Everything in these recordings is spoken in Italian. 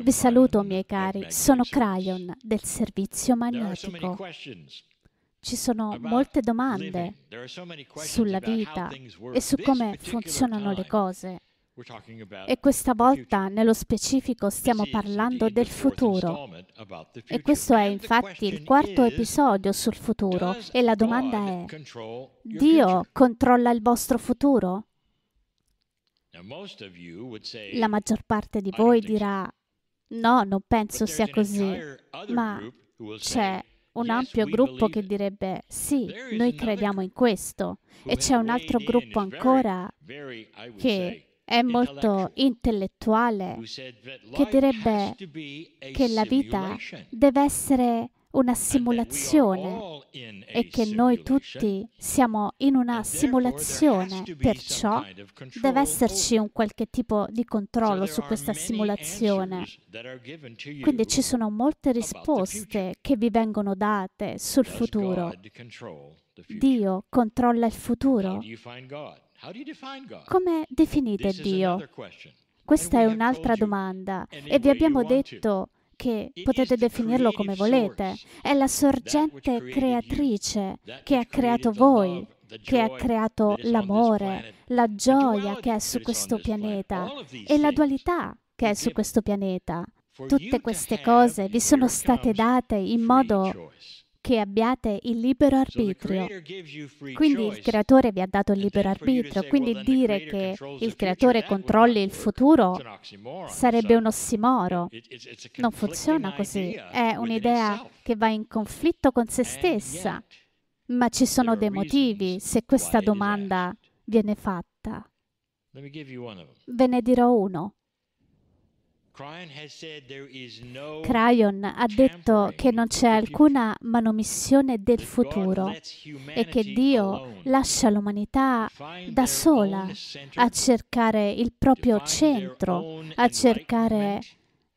Vi saluto miei cari, sono Cryon del servizio magnetico. Ci sono molte domande sulla vita e su come funzionano le cose. E questa volta, nello specifico, stiamo parlando del futuro. E questo è infatti il quarto episodio sul futuro. E la domanda è, Dio controlla il vostro futuro? La maggior parte di voi dirà no, non penso sia così, ma c'è un ampio gruppo che direbbe sì, noi crediamo in questo e c'è un altro gruppo ancora che è molto intellettuale, che direbbe che la vita deve essere una simulazione e che noi tutti siamo in una simulazione, perciò deve esserci un qualche tipo di controllo su questa simulazione. Quindi ci sono molte risposte che vi vengono date sul futuro. Dio controlla il futuro. Come definite Dio? Questa è un'altra domanda e vi abbiamo detto che potete definirlo come volete, è la sorgente creatrice che ha creato voi, che ha creato l'amore, la gioia che è su questo pianeta e la dualità che è su questo pianeta. Tutte queste cose vi sono state date in modo che abbiate il libero arbitrio. Quindi il creatore vi ha dato il libero arbitrio, quindi dire che il creatore controlli il futuro sarebbe un ossimoro. Non funziona così, è un'idea che va in conflitto con se stessa. Ma ci sono dei motivi se questa domanda viene fatta. Ve ne dirò uno. Cryon ha detto che non c'è alcuna manomissione del futuro e che Dio lascia l'umanità da sola a cercare il proprio centro, a cercare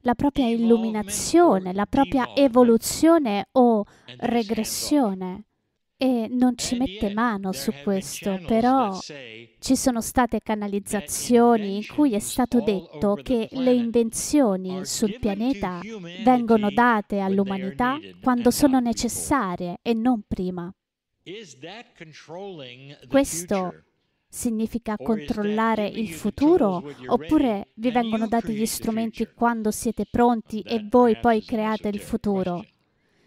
la propria illuminazione, la propria evoluzione o regressione e non ci mette mano su questo, però ci sono state canalizzazioni in cui è stato detto che le invenzioni sul pianeta vengono date all'umanità quando sono necessarie e non prima. Questo significa controllare il futuro oppure vi vengono dati gli strumenti quando siete pronti e voi poi create il futuro?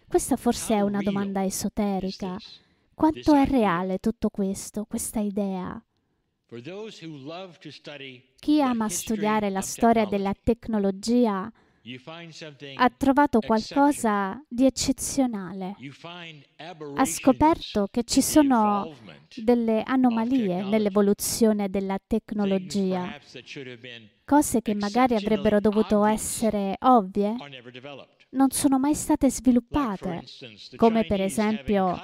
Questa forse è una domanda esoterica. Quanto è reale tutto questo, questa idea? Chi ama studiare la storia della tecnologia ha trovato qualcosa di eccezionale. Ha scoperto che ci sono delle anomalie nell'evoluzione della tecnologia, cose che magari avrebbero dovuto essere ovvie non sono mai state sviluppate, come per esempio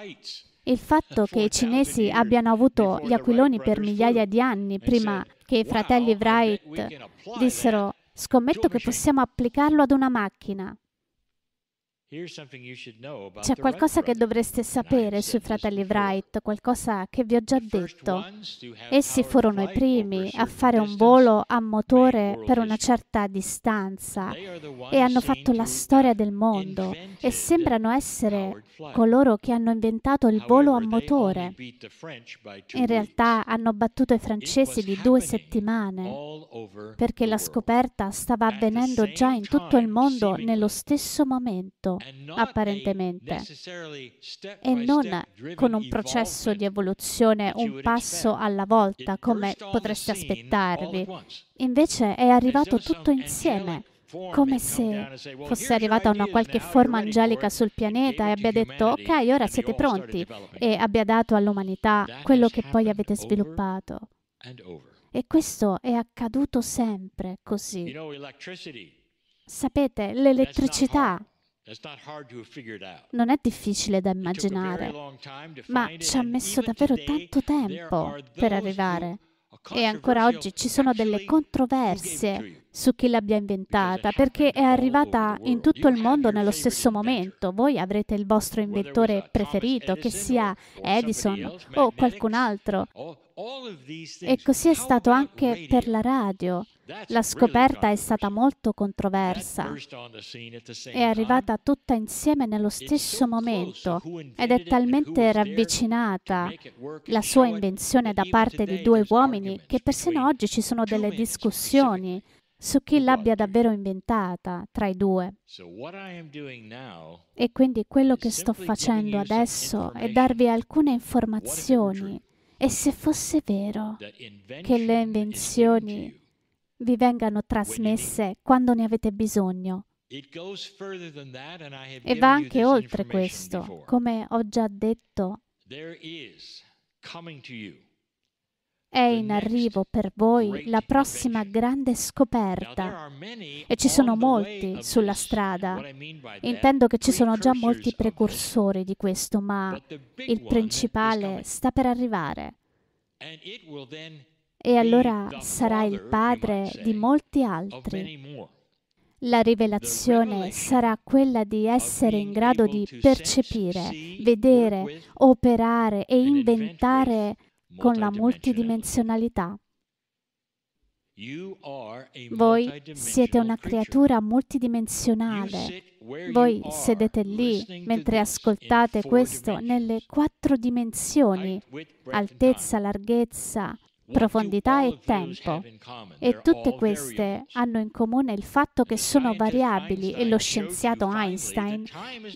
il fatto che i cinesi abbiano avuto gli aquiloni per migliaia di anni prima che i fratelli Wright dissero scommetto che possiamo applicarlo ad una macchina. C'è qualcosa che dovreste sapere sui fratelli Wright, qualcosa che vi ho già detto. Essi furono i primi a fare un volo a motore per una certa distanza e hanno fatto la storia del mondo e sembrano essere coloro che hanno inventato il volo a motore. In realtà hanno battuto i francesi di due settimane perché la scoperta stava avvenendo già in tutto il mondo nello stesso momento apparentemente, e non con un processo di evoluzione un passo alla volta, come potreste aspettarvi. Invece è arrivato tutto insieme come se fosse arrivata una qualche forma angelica sul pianeta e abbia detto ok, ora siete pronti e abbia dato all'umanità quello che poi avete sviluppato. E questo è accaduto sempre così. Sapete, l'elettricità non è difficile da immaginare, ma ci ha messo davvero tanto tempo per arrivare. E ancora oggi ci sono delle controversie su chi l'abbia inventata, perché è arrivata in tutto il mondo nello stesso momento. Voi avrete il vostro inventore preferito, che sia Edison o qualcun altro. E così è stato anche per la radio. La scoperta è stata molto controversa. È arrivata tutta insieme nello stesso momento ed è talmente ravvicinata la sua invenzione da parte di due uomini che persino oggi ci sono delle discussioni su chi l'abbia davvero inventata tra i due. E quindi quello che sto facendo adesso è darvi alcune informazioni e se fosse vero che le invenzioni vi vengano trasmesse quando ne avete bisogno, e va anche oltre questo, come ho già detto, è in arrivo per voi la prossima grande scoperta e ci sono molti sulla strada. Intendo che ci sono già molti precursori di questo, ma il principale sta per arrivare. E allora sarà il padre di molti altri. La rivelazione sarà quella di essere in grado di percepire, vedere, operare e inventare con la multidimensionalità. Voi siete una creatura multidimensionale. Voi sedete lì mentre ascoltate questo nelle quattro dimensioni, altezza, larghezza, profondità e tempo. E tutte queste hanno in comune il fatto che sono variabili e lo scienziato Einstein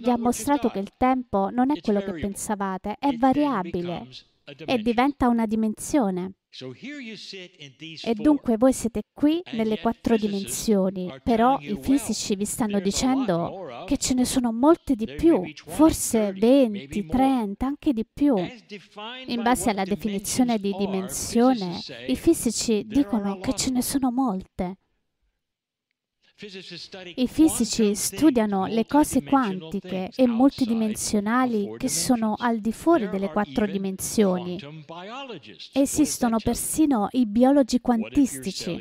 vi ha mostrato che il tempo non è quello che pensavate, è variabile e diventa una dimensione. E dunque voi siete qui nelle quattro dimensioni, però i fisici vi stanno dicendo che ce ne sono molte di più, forse 20, 30, anche di più. In base alla definizione di dimensione, i fisici dicono che ce ne sono molte. I fisici studiano le cose quantiche e multidimensionali che sono al di fuori delle quattro dimensioni. Esistono persino i biologi quantistici.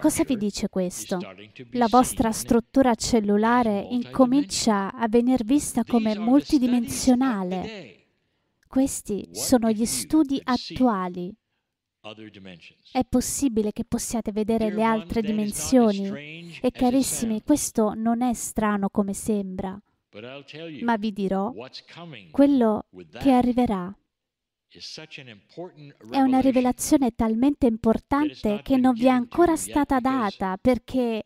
Cosa vi dice questo? La vostra struttura cellulare incomincia a venir vista come multidimensionale. Questi sono gli studi attuali. È possibile che possiate vedere le altre dimensioni. E carissimi, questo non è strano come sembra, ma vi dirò quello che arriverà è una rivelazione talmente importante che non vi è ancora stata data perché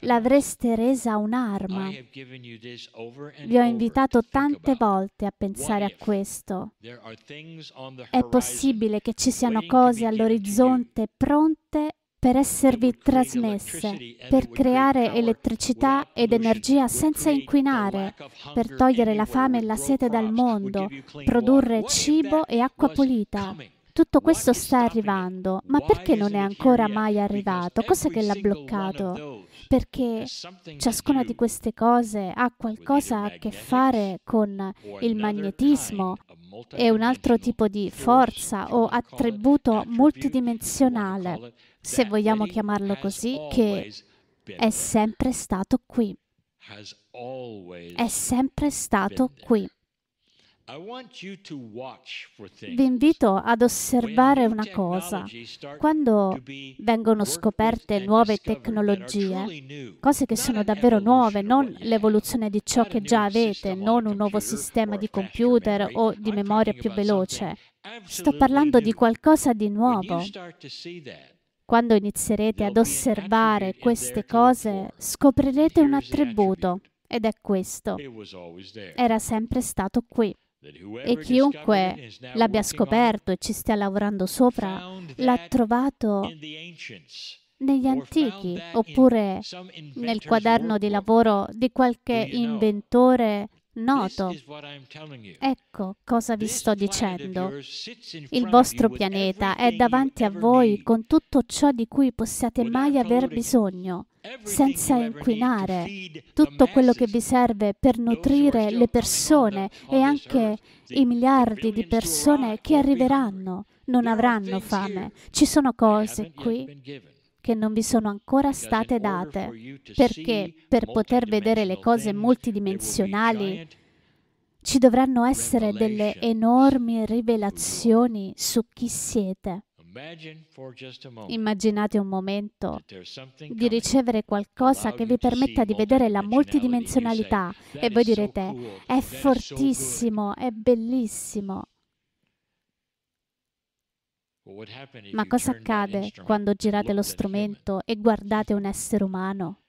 l'avreste resa un'arma. Vi ho invitato tante volte a pensare a questo. È possibile che ci siano cose all'orizzonte pronte per esservi trasmesse, per creare elettricità ed energia senza inquinare, per togliere la fame e la sete dal mondo, produrre cibo e acqua pulita. Tutto questo sta arrivando, ma perché non è ancora mai arrivato? Cos'è che l'ha bloccato? Perché ciascuna di queste cose ha qualcosa a che fare con il magnetismo è un altro tipo di forza o attributo multidimensionale, se vogliamo chiamarlo così, che è sempre stato qui. È sempre stato qui. Vi invito ad osservare una cosa. Quando vengono scoperte nuove tecnologie, cose che sono davvero nuove, non l'evoluzione di ciò che già avete, non un nuovo sistema di computer o di memoria più veloce. Sto parlando di qualcosa di nuovo. Quando inizierete ad osservare queste cose, scoprirete un attributo ed è questo. Era sempre stato qui e chiunque l'abbia scoperto e ci stia lavorando sopra l'ha trovato negli antichi oppure nel quaderno di lavoro di qualche inventore noto. Ecco cosa vi sto dicendo. Il vostro pianeta è davanti a voi con tutto ciò di cui possiate mai aver bisogno, senza inquinare, tutto quello che vi serve per nutrire le persone e anche i miliardi di persone che arriveranno. Non avranno fame. Ci sono cose qui che non vi sono ancora state date, perché per poter vedere le cose multidimensionali ci dovranno essere delle enormi rivelazioni su chi siete. Immaginate un momento di ricevere qualcosa che vi permetta di vedere la multidimensionalità e voi direte è fortissimo, è bellissimo, ma cosa accade quando girate lo strumento e guardate un essere umano?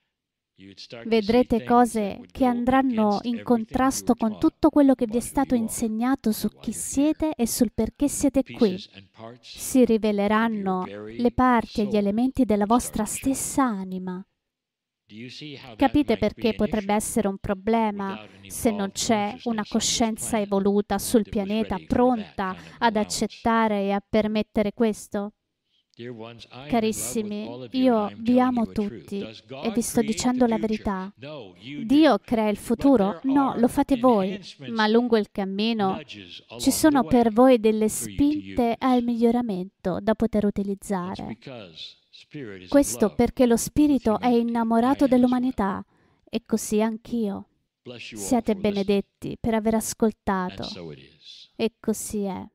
Vedrete cose che andranno in contrasto con tutto quello che vi è stato insegnato su chi siete e sul perché siete qui. Si riveleranno le parti e gli elementi della vostra stessa anima Capite perché potrebbe essere un problema se non c'è una coscienza evoluta sul pianeta pronta ad accettare e a permettere questo? Carissimi, io vi amo tutti e vi sto dicendo la verità. Dio crea il futuro? No, lo fate voi, ma lungo il cammino ci sono per voi delle spinte al miglioramento da poter utilizzare. Questo perché lo Spirito è innamorato dell'umanità e così anch'io. Siate benedetti per aver ascoltato. E così è.